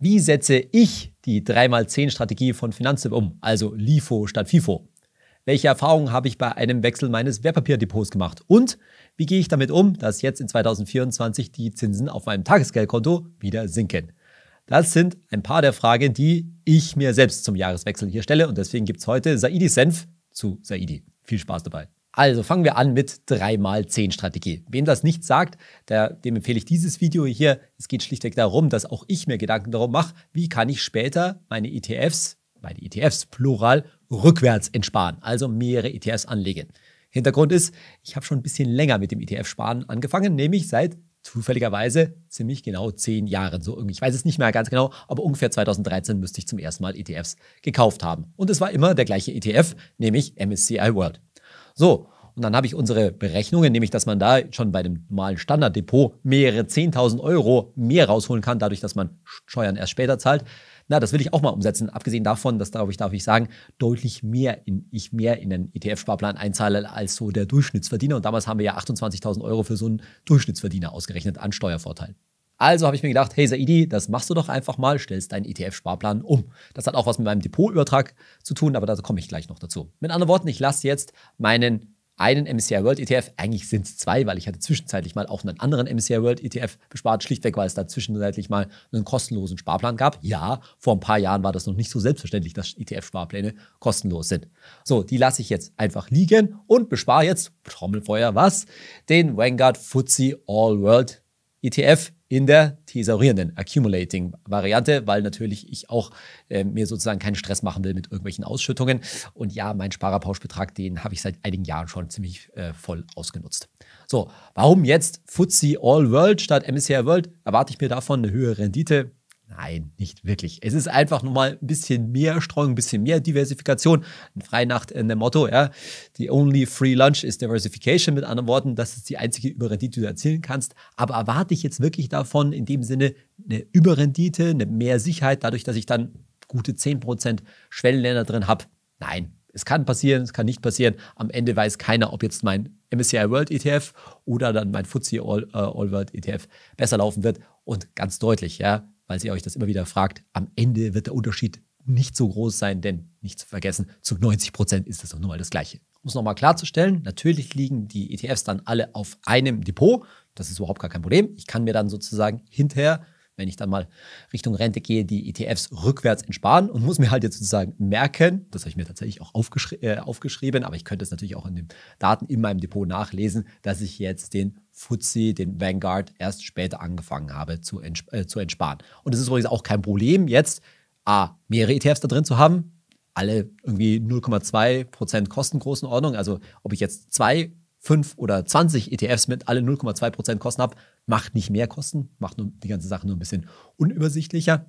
Wie setze ich die 3x10-Strategie von Finanztipp um, also LIFO statt FIFO? Welche Erfahrungen habe ich bei einem Wechsel meines Wertpapierdepots gemacht? Und wie gehe ich damit um, dass jetzt in 2024 die Zinsen auf meinem Tagesgeldkonto wieder sinken? Das sind ein paar der Fragen, die ich mir selbst zum Jahreswechsel hier stelle. Und deswegen gibt es heute Saidi Senf zu Saidi. Viel Spaß dabei. Also fangen wir an mit 3x10 Strategie. Wem das nicht sagt, der, dem empfehle ich dieses Video hier. Es geht schlichtweg darum, dass auch ich mir Gedanken darum mache, wie kann ich später meine ETFs, meine ETFs plural, rückwärts entsparen, also mehrere ETFs anlegen. Hintergrund ist, ich habe schon ein bisschen länger mit dem ETF-Sparen angefangen, nämlich seit zufälligerweise ziemlich genau zehn Jahren. So irgendwie, ich weiß es nicht mehr ganz genau, aber ungefähr 2013 müsste ich zum ersten Mal ETFs gekauft haben. Und es war immer der gleiche ETF, nämlich MSCI World. So. Und dann habe ich unsere Berechnungen, nämlich dass man da schon bei dem normalen Standarddepot mehrere 10.000 Euro mehr rausholen kann, dadurch, dass man Steuern erst später zahlt. Na, das will ich auch mal umsetzen. Abgesehen davon, dass, glaube ich, darf ich sagen, deutlich mehr in, ich mehr in einen ETF-Sparplan einzahle als so der Durchschnittsverdiener. Und damals haben wir ja 28.000 Euro für so einen Durchschnittsverdiener ausgerechnet an Steuervorteilen. Also habe ich mir gedacht, hey Saidi, das machst du doch einfach mal, stellst deinen ETF-Sparplan um. Das hat auch was mit meinem Depotübertrag zu tun, aber da komme ich gleich noch dazu. Mit anderen Worten, ich lasse jetzt meinen einen MSCI World ETF, eigentlich sind es zwei, weil ich hatte zwischenzeitlich mal auch einen anderen MSCI World ETF bespart, schlichtweg, weil es da zwischenzeitlich mal einen kostenlosen Sparplan gab. Ja, vor ein paar Jahren war das noch nicht so selbstverständlich, dass ETF-Sparpläne kostenlos sind. So, die lasse ich jetzt einfach liegen und bespare jetzt, Trommelfeuer, was? Den Vanguard FTSE All World ETF in der thesaurierenden, accumulating Variante, weil natürlich ich auch äh, mir sozusagen keinen Stress machen will mit irgendwelchen Ausschüttungen. Und ja, mein Sparerpauschbetrag, den habe ich seit einigen Jahren schon ziemlich äh, voll ausgenutzt. So, warum jetzt FTSE All World statt MSCI World? Erwarte ich mir davon eine höhere Rendite? Nein, nicht wirklich. Es ist einfach nur mal ein bisschen mehr Streuung, ein bisschen mehr Diversifikation. Eine Freinacht in äh, ne dem Motto, ja, the only free lunch is diversification. Mit anderen Worten, das ist die einzige Überrendite, die du erzielen kannst. Aber erwarte ich jetzt wirklich davon in dem Sinne eine Überrendite, eine mehr Sicherheit, dadurch, dass ich dann gute 10% Schwellenländer drin habe? Nein. Es kann passieren, es kann nicht passieren. Am Ende weiß keiner, ob jetzt mein MSCI World ETF oder dann mein FTSE All, uh, All World ETF besser laufen wird. Und ganz deutlich, ja, falls ihr euch das immer wieder fragt, am Ende wird der Unterschied nicht so groß sein, denn nicht zu vergessen, zu 90 Prozent ist das doch nun mal das Gleiche. Um es nochmal klarzustellen, natürlich liegen die ETFs dann alle auf einem Depot. Das ist überhaupt gar kein Problem. Ich kann mir dann sozusagen hinterher wenn ich dann mal Richtung Rente gehe, die ETFs rückwärts entsparen und muss mir halt jetzt sozusagen merken, das habe ich mir tatsächlich auch aufgeschri äh, aufgeschrieben, aber ich könnte es natürlich auch in den Daten in meinem Depot nachlesen, dass ich jetzt den FTSE, den Vanguard erst später angefangen habe zu, entsp äh, zu entsparen. Und es ist übrigens auch kein Problem jetzt, A, mehrere ETFs da drin zu haben, alle irgendwie 0,2% Kostengrößenordnung, also ob ich jetzt zwei 5 oder 20 ETFs mit alle 0,2% Kosten habe, macht nicht mehr Kosten, macht nur die ganze Sache nur ein bisschen unübersichtlicher.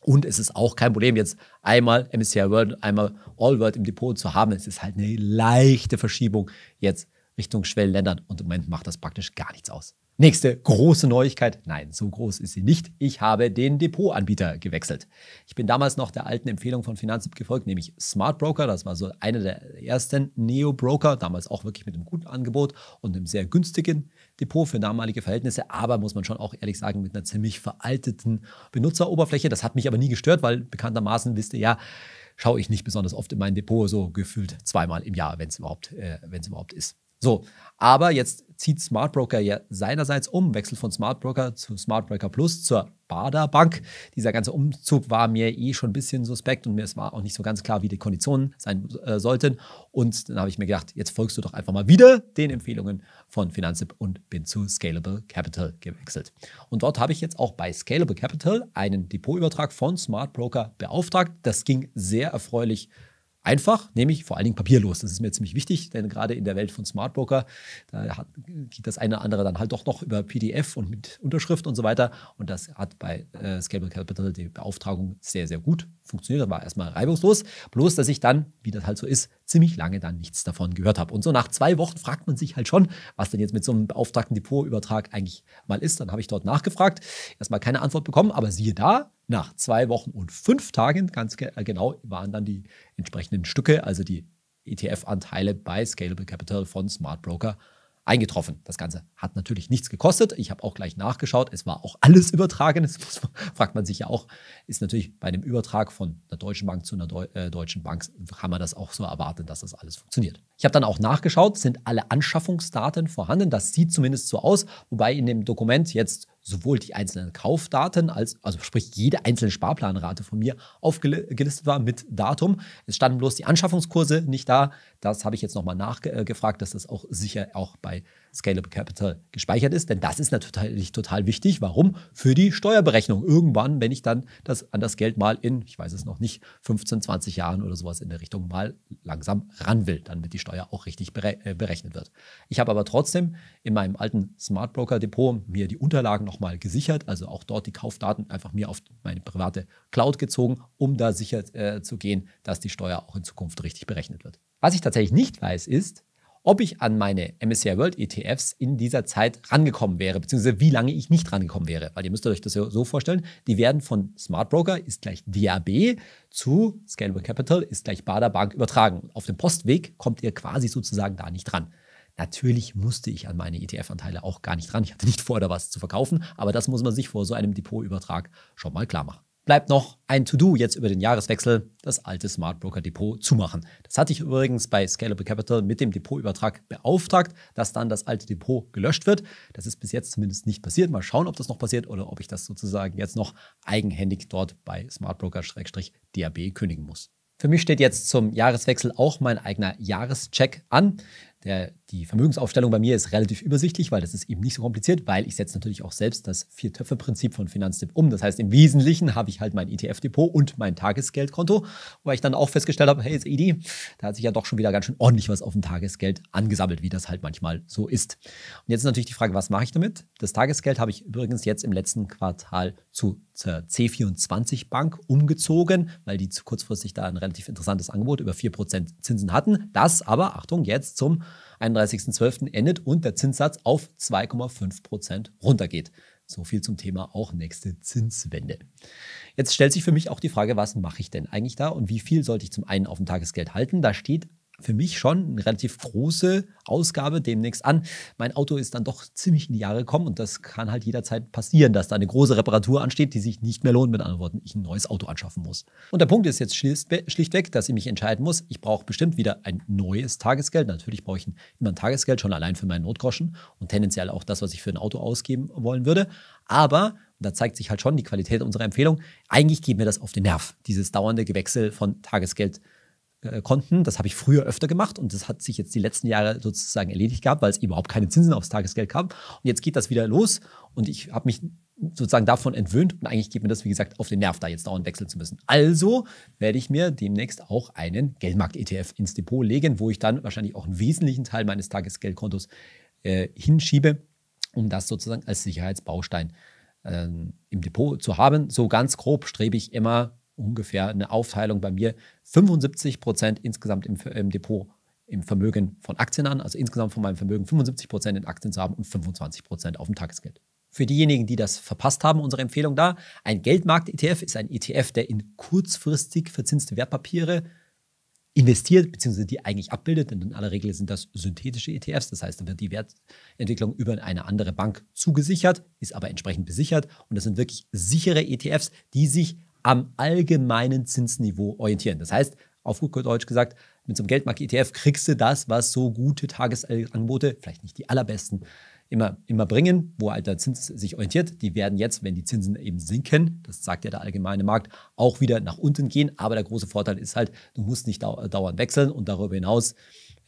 Und es ist auch kein Problem, jetzt einmal MSCI World, einmal All World im Depot zu haben. Es ist halt eine leichte Verschiebung jetzt Richtung Schwellenländern und im Moment macht das praktisch gar nichts aus. Nächste große Neuigkeit. Nein, so groß ist sie nicht. Ich habe den Depotanbieter gewechselt. Ich bin damals noch der alten Empfehlung von Finanztipp gefolgt, nämlich Smart Broker. Das war so einer der ersten Neo-Broker, damals auch wirklich mit einem guten Angebot und einem sehr günstigen Depot für damalige Verhältnisse, aber muss man schon auch ehrlich sagen, mit einer ziemlich veralteten Benutzeroberfläche. Das hat mich aber nie gestört, weil bekanntermaßen wisst ihr ja, schaue ich nicht besonders oft in mein Depot, so gefühlt zweimal im Jahr, wenn es überhaupt, äh, überhaupt ist. So, aber jetzt zieht Smart Broker ja seinerseits um, wechselt von Smart Broker zu Smart Broker Plus zur Baderbank. Dieser ganze Umzug war mir eh schon ein bisschen suspekt und mir war auch nicht so ganz klar, wie die Konditionen sein äh, sollten. Und dann habe ich mir gedacht, jetzt folgst du doch einfach mal wieder den Empfehlungen von Finanzip und bin zu Scalable Capital gewechselt. Und dort habe ich jetzt auch bei Scalable Capital einen Depotübertrag von Smart Broker beauftragt. Das ging sehr erfreulich Einfach, nämlich vor allen Dingen papierlos. Das ist mir ziemlich wichtig, denn gerade in der Welt von Smartbroker, da hat, geht das eine oder andere dann halt doch noch über PDF und mit Unterschrift und so weiter. Und das hat bei äh, Scalable Capital die Beauftragung sehr, sehr gut funktioniert. Das war erstmal reibungslos. Bloß, dass ich dann, wie das halt so ist, ziemlich lange dann nichts davon gehört habe. Und so nach zwei Wochen fragt man sich halt schon, was denn jetzt mit so einem beauftragten Depotübertrag eigentlich mal ist. Dann habe ich dort nachgefragt, erstmal keine Antwort bekommen, aber siehe da, nach zwei Wochen und fünf Tagen, ganz äh, genau, waren dann die entsprechenden Stücke, also die ETF-Anteile bei Scalable Capital von Smart Broker, eingetroffen. Das Ganze hat natürlich nichts gekostet. Ich habe auch gleich nachgeschaut. Es war auch alles übertragen. Das fragt man sich ja auch. Ist natürlich bei einem Übertrag von einer deutschen Bank zu einer Deu äh, deutschen Bank, kann man das auch so erwarten, dass das alles funktioniert. Ich habe dann auch nachgeschaut, sind alle Anschaffungsdaten vorhanden. Das sieht zumindest so aus. Wobei in dem Dokument jetzt sowohl die einzelnen Kaufdaten als, also sprich jede einzelne Sparplanrate von mir aufgelistet war mit Datum. Es standen bloß die Anschaffungskurse nicht da. Das habe ich jetzt nochmal nachgefragt, dass das auch sicher auch bei Scalable Capital gespeichert ist, denn das ist natürlich total wichtig. Warum? Für die Steuerberechnung. Irgendwann, wenn ich dann das, an das Geld mal in, ich weiß es noch nicht, 15, 20 Jahren oder sowas in der Richtung mal langsam ran will, damit die Steuer auch richtig äh, berechnet wird. Ich habe aber trotzdem in meinem alten Smart Broker Depot mir die Unterlagen noch nochmal gesichert, also auch dort die Kaufdaten einfach mir auf meine private Cloud gezogen, um da sicher äh, zu gehen, dass die Steuer auch in Zukunft richtig berechnet wird. Was ich tatsächlich nicht weiß, ist, ob ich an meine MSCI World ETFs in dieser Zeit rangekommen wäre, beziehungsweise wie lange ich nicht rangekommen wäre. Weil ihr müsst euch das so vorstellen, die werden von Smart Broker ist gleich DAB zu Scalable Capital ist gleich Bader Bank übertragen. Auf dem Postweg kommt ihr quasi sozusagen da nicht ran. Natürlich musste ich an meine ETF-Anteile auch gar nicht ran. Ich hatte nicht vor, da was zu verkaufen, aber das muss man sich vor so einem Depotübertrag schon mal klar machen. Bleibt noch ein To-Do jetzt über den Jahreswechsel, das alte Smart Broker Depot zumachen. Das hatte ich übrigens bei Scalable Capital mit dem Depotübertrag beauftragt, dass dann das alte Depot gelöscht wird. Das ist bis jetzt zumindest nicht passiert. Mal schauen, ob das noch passiert oder ob ich das sozusagen jetzt noch eigenhändig dort bei Smart Broker-DAB kündigen muss. Für mich steht jetzt zum Jahreswechsel auch mein eigener Jahrescheck an. Der, die Vermögensaufstellung bei mir ist relativ übersichtlich, weil das ist eben nicht so kompliziert, weil ich setze natürlich auch selbst das Vier-Töpfe-Prinzip von Finanztipp um. Das heißt, im Wesentlichen habe ich halt mein ETF-Depot und mein Tagesgeldkonto, wo ich dann auch festgestellt habe, hey, ist Edi, da hat sich ja doch schon wieder ganz schön ordentlich was auf dem Tagesgeld angesammelt, wie das halt manchmal so ist. Und jetzt ist natürlich die Frage, was mache ich damit? Das Tagesgeld habe ich übrigens jetzt im letzten Quartal zu zur C24 Bank umgezogen, weil die zu kurzfristig da ein relativ interessantes Angebot über 4% Zinsen hatten. Das aber, Achtung, jetzt zum 31.12. endet und der Zinssatz auf 2,5 Prozent runtergeht. So viel zum Thema auch nächste Zinswende. Jetzt stellt sich für mich auch die Frage, was mache ich denn eigentlich da und wie viel sollte ich zum einen auf dem Tagesgeld halten? Da steht für mich schon eine relativ große Ausgabe demnächst an. Mein Auto ist dann doch ziemlich in die Jahre gekommen und das kann halt jederzeit passieren, dass da eine große Reparatur ansteht, die sich nicht mehr lohnt, mit anderen Worten, ich ein neues Auto anschaffen muss. Und der Punkt ist jetzt schlichtweg, dass ich mich entscheiden muss, ich brauche bestimmt wieder ein neues Tagesgeld. Natürlich brauche ich immer ein Tagesgeld, schon allein für meinen Notgroschen und tendenziell auch das, was ich für ein Auto ausgeben wollen würde. Aber und da zeigt sich halt schon die Qualität unserer Empfehlung. Eigentlich geht mir das auf den Nerv, dieses dauernde Gewechsel von Tagesgeld äh, Das habe ich früher öfter gemacht und das hat sich jetzt die letzten Jahre sozusagen erledigt gehabt, weil es überhaupt keine Zinsen aufs Tagesgeld gab. Und jetzt geht das wieder los und ich habe mich sozusagen davon entwöhnt und eigentlich geht mir das, wie gesagt, auf den Nerv, da jetzt dauernd wechseln zu müssen. Also werde ich mir demnächst auch einen Geldmarkt-ETF ins Depot legen, wo ich dann wahrscheinlich auch einen wesentlichen Teil meines Tagesgeldkontos äh, hinschiebe, um das sozusagen als Sicherheitsbaustein äh, im Depot zu haben. So ganz grob strebe ich immer ungefähr eine Aufteilung bei mir 75 Prozent insgesamt im, im Depot im Vermögen von Aktien an, also insgesamt von meinem Vermögen 75 Prozent in Aktien zu haben und 25 Prozent auf dem Tagesgeld. Für diejenigen, die das verpasst haben, unsere Empfehlung da. Ein Geldmarkt-ETF ist ein ETF, der in kurzfristig verzinste Wertpapiere investiert, beziehungsweise die eigentlich abbildet. Denn in aller Regel sind das synthetische ETFs. Das heißt, da wird die Wertentwicklung über eine andere Bank zugesichert, ist aber entsprechend besichert. Und das sind wirklich sichere ETFs, die sich am allgemeinen Zinsniveau orientieren. Das heißt, auf gut Deutsch gesagt, mit so einem Geldmarkt-ETF kriegst du das, was so gute Tagesangebote, vielleicht nicht die allerbesten, immer, immer bringen, wo halt der Zins sich orientiert. Die werden jetzt, wenn die Zinsen eben sinken, das sagt ja der allgemeine Markt, auch wieder nach unten gehen. Aber der große Vorteil ist halt, du musst nicht dauernd wechseln und darüber hinaus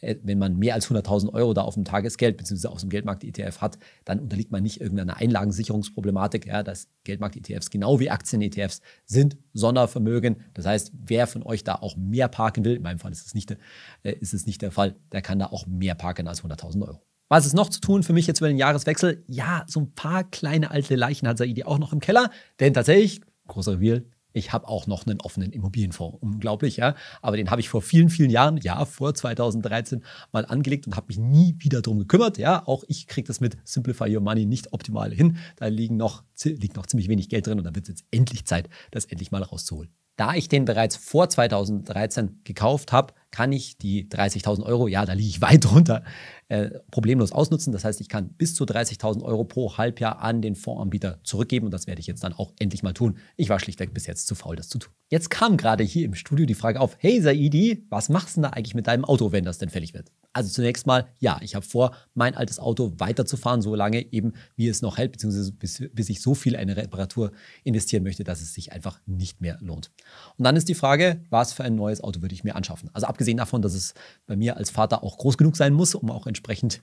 äh, wenn man mehr als 100.000 Euro da auf dem Tagesgeld bzw. aus dem Geldmarkt-ETF hat, dann unterliegt man nicht irgendeiner Einlagensicherungsproblematik, ja, dass Geldmarkt-ETFs genau wie Aktien-ETFs sind Sondervermögen. Das heißt, wer von euch da auch mehr parken will, in meinem Fall ist es nicht, äh, ist es nicht der Fall, der kann da auch mehr parken als 100.000 Euro. Was ist noch zu tun für mich jetzt über den Jahreswechsel? Ja, so ein paar kleine alte Leichen hat Saidi auch noch im Keller, denn tatsächlich, großer Reveal, ich habe auch noch einen offenen Immobilienfonds. Unglaublich, ja. Aber den habe ich vor vielen, vielen Jahren, ja, vor 2013 mal angelegt und habe mich nie wieder darum gekümmert. Ja, auch ich kriege das mit Simplify Your Money nicht optimal hin. Da liegen noch, liegt noch ziemlich wenig Geld drin und da wird es jetzt endlich Zeit, das endlich mal rauszuholen. Da ich den bereits vor 2013 gekauft habe, kann ich die 30.000 Euro, ja, da liege ich weit drunter, äh, problemlos ausnutzen. Das heißt, ich kann bis zu 30.000 Euro pro Halbjahr an den Fondsanbieter zurückgeben und das werde ich jetzt dann auch endlich mal tun. Ich war schlichtweg bis jetzt zu faul, das zu tun. Jetzt kam gerade hier im Studio die Frage auf, hey Saidi, was machst du denn da eigentlich mit deinem Auto, wenn das denn fällig wird? Also zunächst mal, ja, ich habe vor, mein altes Auto weiterzufahren, solange eben, wie es noch hält, beziehungsweise bis, bis ich so viel in eine Reparatur investieren möchte, dass es sich einfach nicht mehr lohnt. Und dann ist die Frage, was für ein neues Auto würde ich mir anschaffen? Also ab abgesehen davon, dass es bei mir als Vater auch groß genug sein muss, um auch entsprechend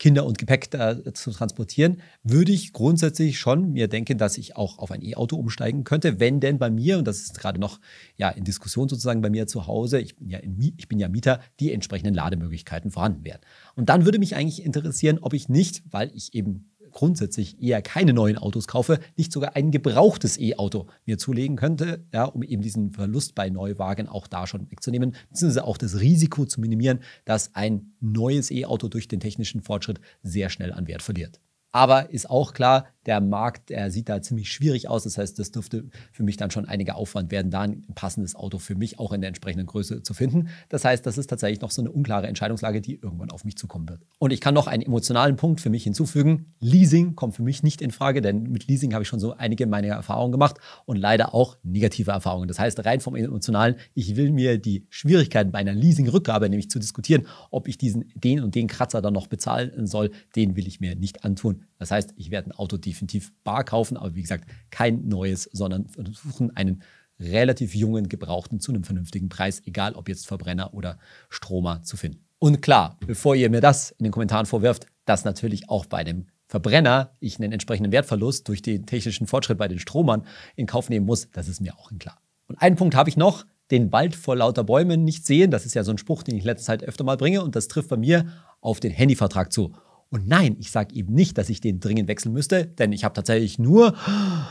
Kinder und Gepäck äh, zu transportieren, würde ich grundsätzlich schon mir denken, dass ich auch auf ein E-Auto umsteigen könnte, wenn denn bei mir, und das ist gerade noch ja, in Diskussion sozusagen bei mir zu Hause, ich bin ja, in, ich bin ja Mieter, die entsprechenden Lademöglichkeiten vorhanden wären. Und dann würde mich eigentlich interessieren, ob ich nicht, weil ich eben grundsätzlich eher keine neuen Autos kaufe, nicht sogar ein gebrauchtes E-Auto mir zulegen könnte, ja, um eben diesen Verlust bei Neuwagen auch da schon wegzunehmen, beziehungsweise auch das Risiko zu minimieren, dass ein neues E-Auto durch den technischen Fortschritt sehr schnell an Wert verliert. Aber ist auch klar, der Markt der sieht da ziemlich schwierig aus. Das heißt, das dürfte für mich dann schon einiger Aufwand werden, da ein passendes Auto für mich auch in der entsprechenden Größe zu finden. Das heißt, das ist tatsächlich noch so eine unklare Entscheidungslage, die irgendwann auf mich zukommen wird. Und ich kann noch einen emotionalen Punkt für mich hinzufügen. Leasing kommt für mich nicht in Frage, denn mit Leasing habe ich schon so einige meiner Erfahrungen gemacht und leider auch negative Erfahrungen. Das heißt, rein vom emotionalen, ich will mir die Schwierigkeiten bei einer Leasing-Rückgabe, nämlich zu diskutieren, ob ich diesen, den und den Kratzer dann noch bezahlen soll, den will ich mir nicht antun. Das heißt, ich werde ein Auto definitiv bar kaufen, aber wie gesagt, kein neues, sondern versuchen, einen relativ jungen Gebrauchten zu einem vernünftigen Preis, egal ob jetzt Verbrenner oder Stromer, zu finden. Und klar, bevor ihr mir das in den Kommentaren vorwirft, dass natürlich auch bei dem Verbrenner ich einen entsprechenden Wertverlust durch den technischen Fortschritt bei den Stromern in Kauf nehmen muss, das ist mir auch klar. Und einen Punkt habe ich noch, den Wald vor lauter Bäumen nicht sehen. Das ist ja so ein Spruch, den ich letzte Zeit öfter mal bringe und das trifft bei mir auf den Handyvertrag zu. Und nein, ich sage eben nicht, dass ich den dringend wechseln müsste, denn ich habe tatsächlich nur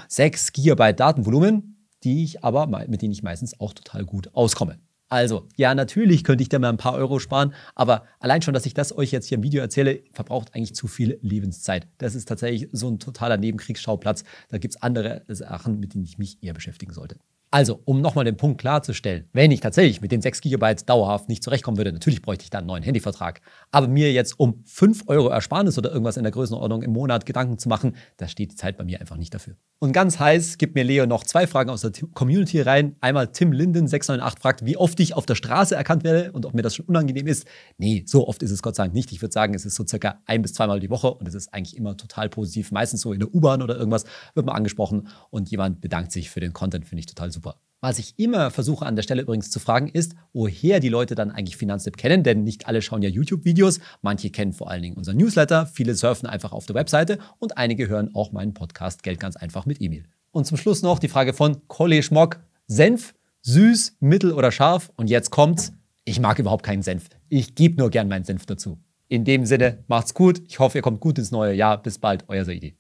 6 GB Datenvolumen, die ich aber, mit denen ich meistens auch total gut auskomme. Also, ja, natürlich könnte ich da mal ein paar Euro sparen, aber allein schon, dass ich das euch jetzt hier im Video erzähle, verbraucht eigentlich zu viel Lebenszeit. Das ist tatsächlich so ein totaler Nebenkriegsschauplatz. Da gibt es andere Sachen, mit denen ich mich eher beschäftigen sollte. Also, um nochmal den Punkt klarzustellen, wenn ich tatsächlich mit den 6 GB dauerhaft nicht zurechtkommen würde, natürlich bräuchte ich da einen neuen Handyvertrag. Aber mir jetzt um 5 Euro Ersparnis oder irgendwas in der Größenordnung im Monat Gedanken zu machen, da steht die Zeit bei mir einfach nicht dafür. Und ganz heiß gibt mir Leo noch zwei Fragen aus der Community rein. Einmal Tim Linden 698 fragt, wie oft ich auf der Straße erkannt werde und ob mir das schon unangenehm ist. Nee, so oft ist es Gott sei Dank nicht. Ich würde sagen, es ist so circa ein bis zweimal die Woche und es ist eigentlich immer total positiv. Meistens so in der U-Bahn oder irgendwas wird man angesprochen und jemand bedankt sich für den Content, finde ich total super. Was ich immer versuche an der Stelle übrigens zu fragen ist, woher die Leute dann eigentlich Finanztipp kennen, denn nicht alle schauen ja YouTube-Videos, manche kennen vor allen Dingen unseren Newsletter, viele surfen einfach auf der Webseite und einige hören auch meinen Podcast Geld ganz einfach mit E-Mail. Und zum Schluss noch die Frage von Kolle Schmock, Senf, süß, mittel oder scharf? Und jetzt kommt's, ich mag überhaupt keinen Senf, ich gebe nur gern meinen Senf dazu. In dem Sinne, macht's gut, ich hoffe, ihr kommt gut ins neue Jahr, bis bald, euer Saidi.